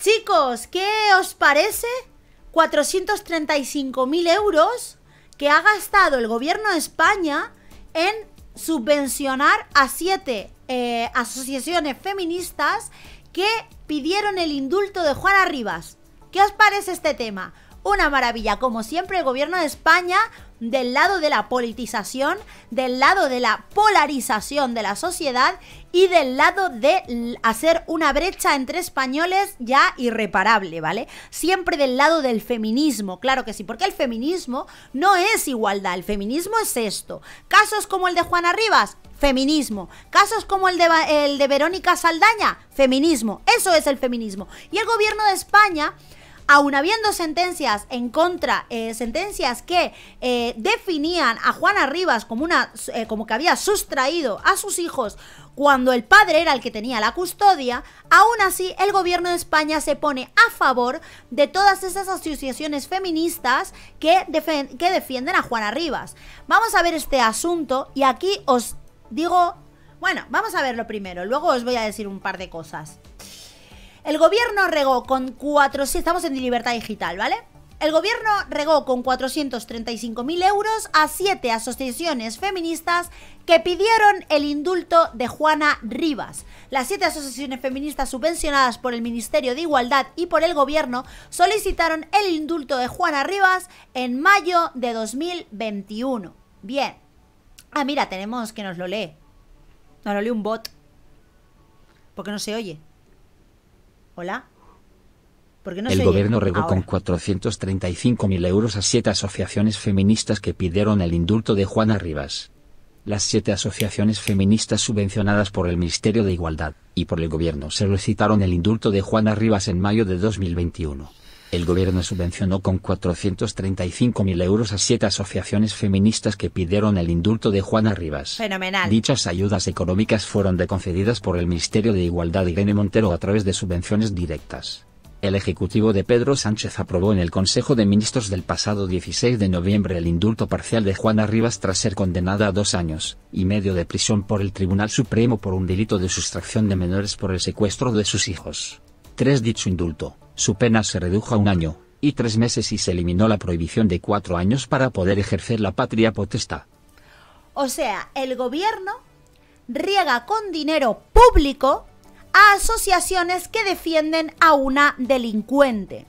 Chicos, ¿qué os parece 435.000 euros que ha gastado el gobierno de España en subvencionar a siete eh, asociaciones feministas que pidieron el indulto de Juana Rivas? ¿Qué os parece este tema? una maravilla. Como siempre, el gobierno de España, del lado de la politización, del lado de la polarización de la sociedad y del lado de hacer una brecha entre españoles ya irreparable, ¿vale? Siempre del lado del feminismo, claro que sí, porque el feminismo no es igualdad, el feminismo es esto. Casos como el de Juana Rivas, feminismo. Casos como el de, el de Verónica Saldaña, feminismo. Eso es el feminismo. Y el gobierno de España aun habiendo sentencias en contra, eh, sentencias que eh, definían a Juana Rivas como, una, eh, como que había sustraído a sus hijos cuando el padre era el que tenía la custodia, aún así el gobierno de España se pone a favor de todas esas asociaciones feministas que, que defienden a Juana Rivas. Vamos a ver este asunto y aquí os digo, bueno, vamos a verlo primero, luego os voy a decir un par de cosas. El gobierno regó con Estamos en libertad digital, ¿vale? El gobierno regó con 435.000 euros a siete asociaciones feministas que pidieron el indulto de Juana Rivas. Las siete asociaciones feministas subvencionadas por el Ministerio de Igualdad y por el gobierno solicitaron el indulto de Juana Rivas en mayo de 2021. Bien. Ah, mira, tenemos que nos lo lee. Nos lo lee un bot. Porque no se oye el gobierno regó con 435.000 euros a siete asociaciones feministas que pidieron el indulto de Juana Rivas. Las siete asociaciones feministas subvencionadas por el Ministerio de Igualdad y por el gobierno solicitaron el indulto de Juana Rivas en mayo de 2021 el gobierno subvencionó con 435.000 euros a siete asociaciones feministas que pidieron el indulto de Juana Rivas. Dichas ayudas económicas fueron concedidas por el Ministerio de Igualdad Irene Montero a través de subvenciones directas. El Ejecutivo de Pedro Sánchez aprobó en el Consejo de Ministros del pasado 16 de noviembre el indulto parcial de Juana Rivas tras ser condenada a dos años y medio de prisión por el Tribunal Supremo por un delito de sustracción de menores por el secuestro de sus hijos. Tres Dicho indulto, su pena se redujo a un año, y tres meses y se eliminó la prohibición de cuatro años para poder ejercer la patria potestad. O sea, el gobierno riega con dinero público a asociaciones que defienden a una delincuente.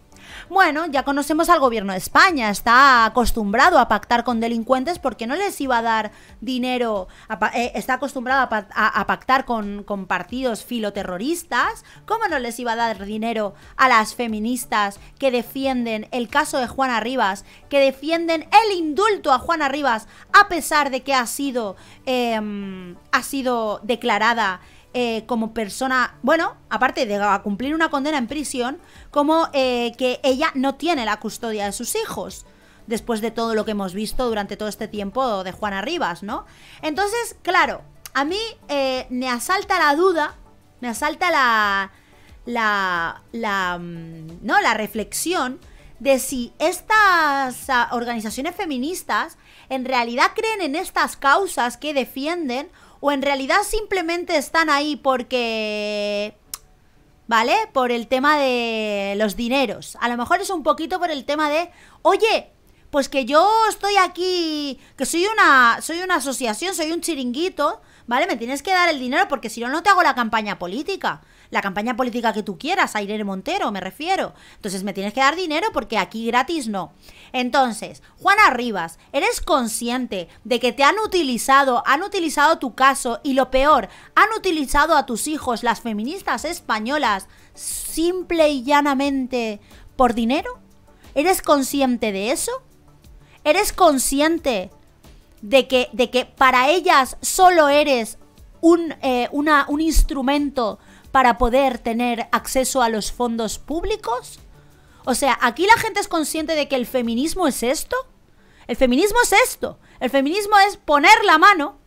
Bueno, ya conocemos al gobierno de España, está acostumbrado a pactar con delincuentes porque no les iba a dar dinero, eh, está acostumbrado a, pactar con, partidos filoterroristas, ¿cómo no les iba a dar dinero a las feministas que defienden el caso de Juana Rivas, que defienden el indulto a Juana Rivas a pesar de que ha sido, em, ha sido declarada? Eh, como persona, bueno, aparte de cumplir una condena en prisión, como eh, que ella no tiene la custodia de sus hijos, después de todo lo que hemos visto durante todo este tiempo de Juana Rivas, ¿no? Entonces, claro, a mí eh, me asalta la duda, me asalta la, la, la, mm, no, la reflexión de si estas ah, organizaciones feministas en realidad creen en estas causas que defienden o en realidad simplemente están ahí porque... ¿Vale? Por el tema de los dineros. A lo mejor es un poquito por el tema de, oye, pues que yo estoy aquí, que soy una, soy una asociación, soy un chiringuito, ¿vale? Me tienes que dar el dinero porque si no, no te hago la campaña política la campaña política que tú quieras, aire Montero, me refiero. Entonces me tienes que dar dinero porque aquí gratis no. Entonces, Juana Rivas, ¿eres consciente de que te han utilizado, han utilizado tu caso y lo peor, han utilizado a tus hijos, las feministas españolas, simple y llanamente por dinero? ¿Eres consciente de eso? ¿Eres consciente de que, de que para ellas solo eres un eh, instrumento para poder tener acceso a los fondos públicos? O sea, ¿aquí la gente es consciente de que el feminismo es esto? El feminismo es esto. El feminismo es poner la mano,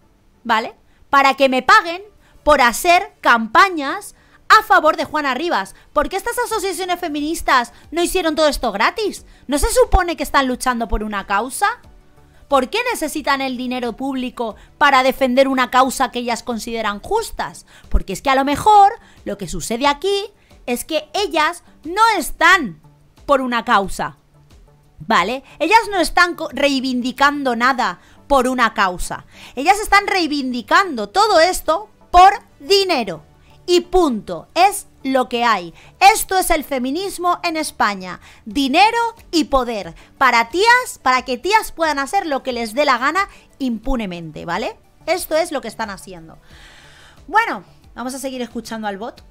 ¿vale? Para que me paguen por hacer campañas a favor de Juana Rivas. ¿Por qué estas asociaciones feministas no hicieron todo esto gratis? ¿No se supone que están luchando por una causa? ¿Por qué necesitan el dinero público para defender una causa que ellas consideran justas? Porque es que a lo mejor lo que sucede aquí es que ellas no están por una causa. ¿Vale? Ellas no están reivindicando nada por una causa. Ellas están reivindicando todo esto por dinero. Y punto. Es lo que hay. Esto es el feminismo en España. Dinero y poder. Para tías, para que tías puedan hacer lo que les dé la gana impunemente, ¿vale? Esto es lo que están haciendo. Bueno, vamos a seguir escuchando al bot.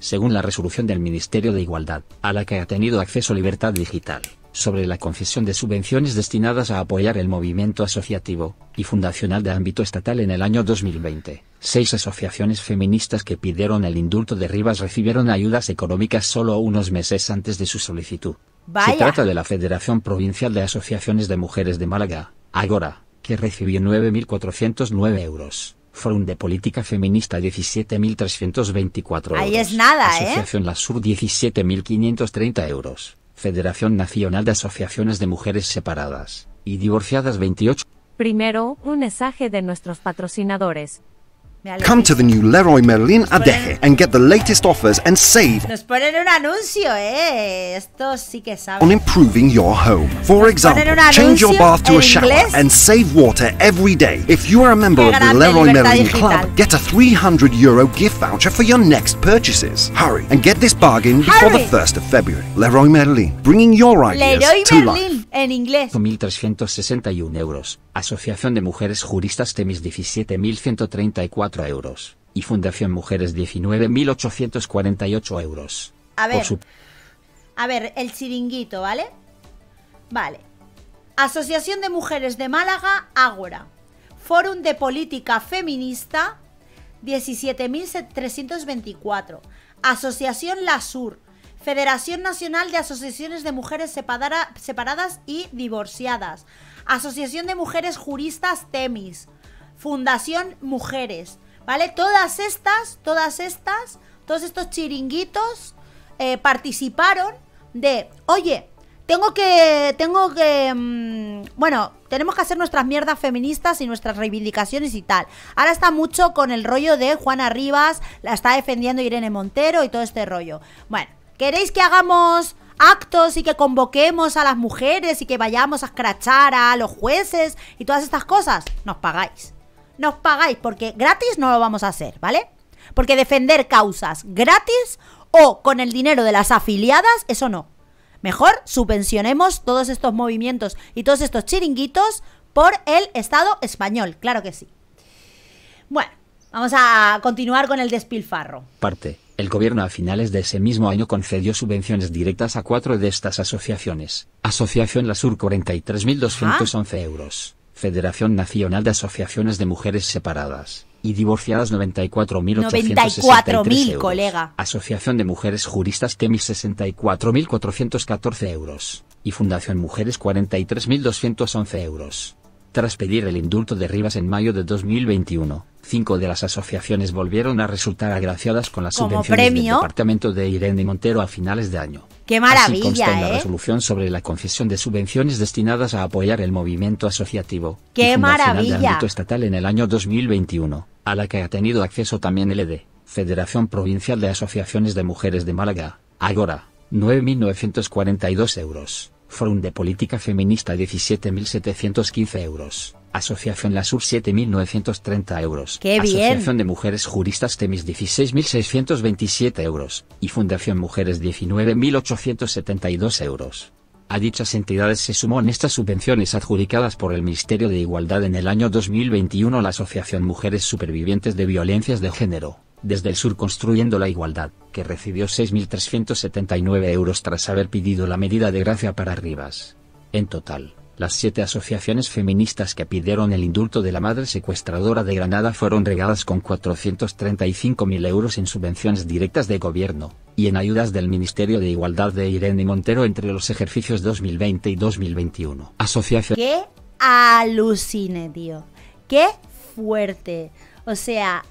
Según la resolución del Ministerio de Igualdad, a la que ha tenido acceso Libertad Digital, sobre la concesión de subvenciones destinadas a apoyar el movimiento asociativo y fundacional de ámbito estatal en el año 2020 Seis asociaciones feministas que pidieron el indulto de Rivas recibieron ayudas económicas solo unos meses antes de su solicitud. Se trata de la Federación Provincial de Asociaciones de Mujeres de Málaga, Agora, que recibió 9.409 euros. Forum de Política Feminista 17.324 euros. Ahí es nada, ¿eh? Asociación La Sur 17.530 euros. Federación Nacional de Asociaciones de Mujeres Separadas y Divorciadas 28. Primero, un mensaje de nuestros patrocinadores. Come to the new Leroy Merlin Adeje and get the latest offers and save Nos ponen un anuncio, eh. Esto sí que sabe. on improving your home. For example, change your bath to a shower and save water every day. If you are a member of the Leroy Merlin Club, get a 300 euro gift voucher for your next purchases. Hurry and get this bargain before the 1st of February. Leroy Merlin, bringing your ideas to life. En inglés. 1.361 euros. Asociación de Mujeres Juristas Temis 17.134 euros. Y Fundación Mujeres 19.848 euros. A ver. A ver, el chiringuito, ¿vale? Vale. Asociación de Mujeres de Málaga, Ágora. Fórum de Política Feminista, 17.324. Asociación La Sur, Federación Nacional de Asociaciones de Mujeres Separadas y Divorciadas, Asociación de Mujeres Juristas Temis, Fundación Mujeres, ¿vale? Todas estas, todas estas, todos estos chiringuitos eh, participaron de, oye, tengo que, tengo que, mm, bueno, tenemos que hacer nuestras mierdas feministas y nuestras reivindicaciones y tal. Ahora está mucho con el rollo de Juana Rivas, la está defendiendo Irene Montero y todo este rollo. Bueno. ¿Queréis que hagamos actos y que convoquemos a las mujeres y que vayamos a escrachar a los jueces y todas estas cosas? Nos pagáis. Nos pagáis porque gratis no lo vamos a hacer, ¿vale? Porque defender causas gratis o con el dinero de las afiliadas, eso no. Mejor subvencionemos todos estos movimientos y todos estos chiringuitos por el Estado español, claro que sí. Bueno, vamos a continuar con el despilfarro. Parte el gobierno a finales de ese mismo año concedió subvenciones directas a cuatro de estas asociaciones. Asociación La Sur 43.211 euros. Federación Nacional de Asociaciones de Mujeres Separadas y divorciadas 94.863 94.000, colega. Asociación de Mujeres Juristas Temis 64.414 euros. Y Fundación Mujeres 43.211 euros. Tras pedir el indulto de Rivas en mayo de 2021, Cinco de las asociaciones volvieron a resultar agraciadas con las subvenciones del departamento de Irene Montero a finales de año. ¡Qué maravilla! Así consta en la ¿eh? resolución sobre la concesión de subvenciones destinadas a apoyar el movimiento asociativo. ¡Qué maravilla! De ámbito estatal en el año 2021, a la que ha tenido acceso también el EDE, Federación Provincial de Asociaciones de Mujeres de Málaga, Agora, 9.942 euros. Forum de Política Feminista 17.715 euros. Asociación La Sur 7.930 euros. Asociación de Mujeres Juristas Temis 16.627 euros. Y Fundación Mujeres 19.872 euros. A dichas entidades se sumó en estas subvenciones adjudicadas por el Ministerio de Igualdad en el año 2021 la Asociación Mujeres Supervivientes de Violencias de Género, desde el sur construyendo la igualdad, que recibió 6.379 euros tras haber pedido la medida de gracia para Rivas. En total, las siete asociaciones feministas que pidieron el indulto de la madre secuestradora de Granada fueron regadas con 435.000 euros en subvenciones directas de gobierno, y en ayudas del Ministerio de Igualdad de Irene Montero entre los ejercicios 2020 y 2021. ¡Qué alucine, tío! ¡Qué fuerte! O sea,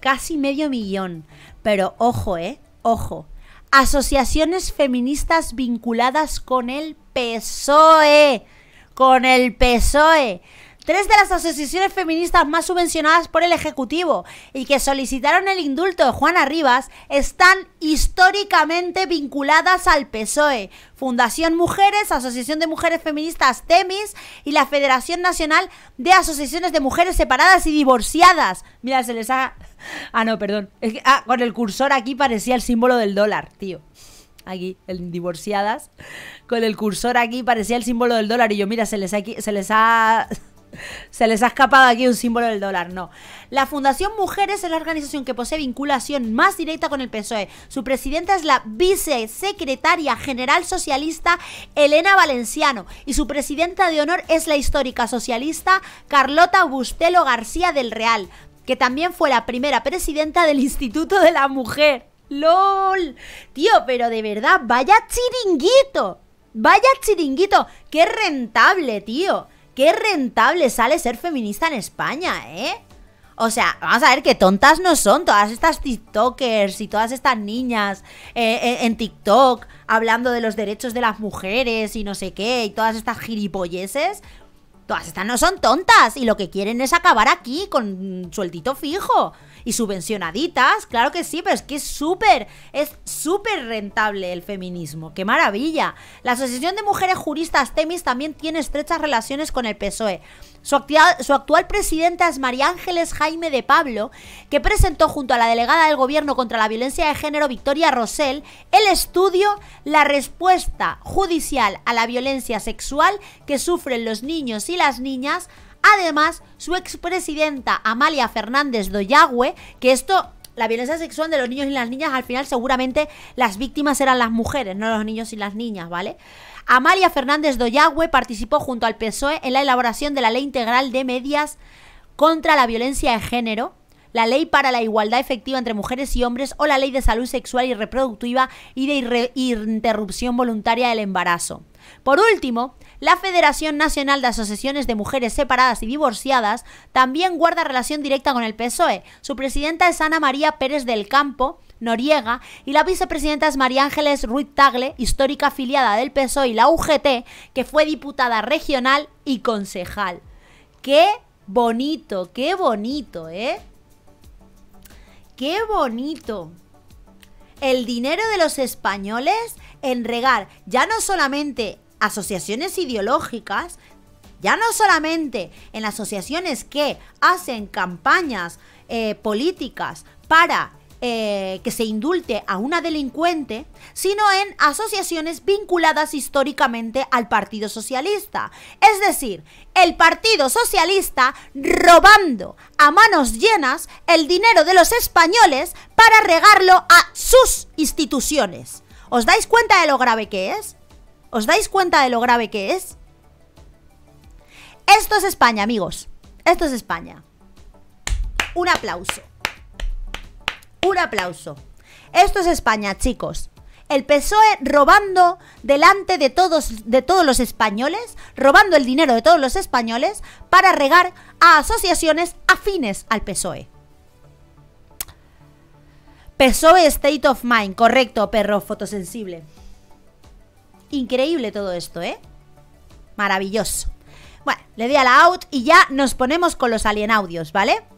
casi medio millón. Pero ojo, ¿eh? Ojo. Asociaciones feministas vinculadas con el PSOE con el PSOE tres de las asociaciones feministas más subvencionadas por el Ejecutivo y que solicitaron el indulto de Juana Rivas están históricamente vinculadas al PSOE. Fundación Mujeres, Asociación de Mujeres Feministas Temis y la Federación Nacional de Asociaciones de Mujeres Separadas y Divorciadas. Mira, se les ha... Ah, no, perdón. ah, con el cursor aquí parecía el símbolo del dólar, tío aquí, el divorciadas, con el cursor aquí, parecía el símbolo del dólar. Y yo, mira, se les ha, se les ha se les ha escapado aquí un símbolo del dólar, no. La Fundación Mujeres es la organización que posee vinculación más directa con el PSOE. Su presidenta es la vicesecretaria general socialista Elena Valenciano y su presidenta de honor es la histórica socialista Carlota Bustelo García del Real, que también fue la primera presidenta del Instituto de la Mujer. LOL. Tío, pero de verdad, vaya chiringuito. Vaya chiringuito. Qué rentable, tío. Qué rentable sale ser feminista en España, ¿eh? O sea, vamos a ver qué tontas no son todas estas TikTokers y todas estas niñas eh, eh, en TikTok hablando de los derechos de las mujeres y no sé qué y todas estas gilipolleses. Todas estas no son tontas y lo que quieren es acabar aquí con sueldito fijo y subvencionaditas, claro que sí, pero es que es súper, es súper rentable el feminismo, qué maravilla. La Asociación de Mujeres Juristas Temis también tiene estrechas relaciones con el PSOE. Su, actual, presidenta es María Ángeles Jaime de Pablo, que presentó junto a la delegada del Gobierno contra la Violencia de Género, Victoria Rosell, el estudio La respuesta judicial a la violencia sexual que sufren los niños y las niñas. Además, su expresidenta Amalia Fernández Doyagüe, que esto la violencia sexual de los niños y las niñas, al final seguramente las víctimas eran las mujeres, no los niños y las niñas, ¿vale? Amalia Fernández Doyagüe participó junto al PSOE en la elaboración de la Ley Integral de Medias contra la Violencia de Género, la Ley para la Igualdad Efectiva entre Mujeres y Hombres o la Ley de Salud Sexual y Reproductiva y de Interrupción Voluntaria del Embarazo. Por último, la Federación Nacional de Asociaciones de Mujeres Separadas y Divorciadas también guarda relación directa con el PSOE. Su presidenta es Ana María Pérez del Campo, Noriega, y la vicepresidenta es María Ángeles Ruiz Tagle, histórica afiliada del PSOE y la UGT, que fue diputada regional y concejal. ¡Qué bonito, qué bonito, eh! ¡Qué bonito! El dinero de los españoles en regar ya no solamente asociaciones ideológicas, ya no solamente en asociaciones que hacen campañas eh, políticas para eh, que se indulte a una delincuente, sino en asociaciones vinculadas históricamente al Partido Socialista. Es decir, el Partido Socialista robando a manos llenas el dinero de los españoles para regarlo a sus instituciones. ¿Os dais cuenta de lo grave que es? ¿Os dais cuenta de lo grave que es? Esto es España, amigos. Esto es España. Un aplauso. Un aplauso. Esto es España, chicos. El PSOE robando delante de todos, de todos los españoles, robando el dinero de todos los españoles para regar a asociaciones afines al PSOE. PSOE State of Mind, correcto, perro fotosensible. Increíble todo esto, ¿eh? Maravilloso. Bueno, le di a la out y ya nos ponemos con los alien audios, ¿vale?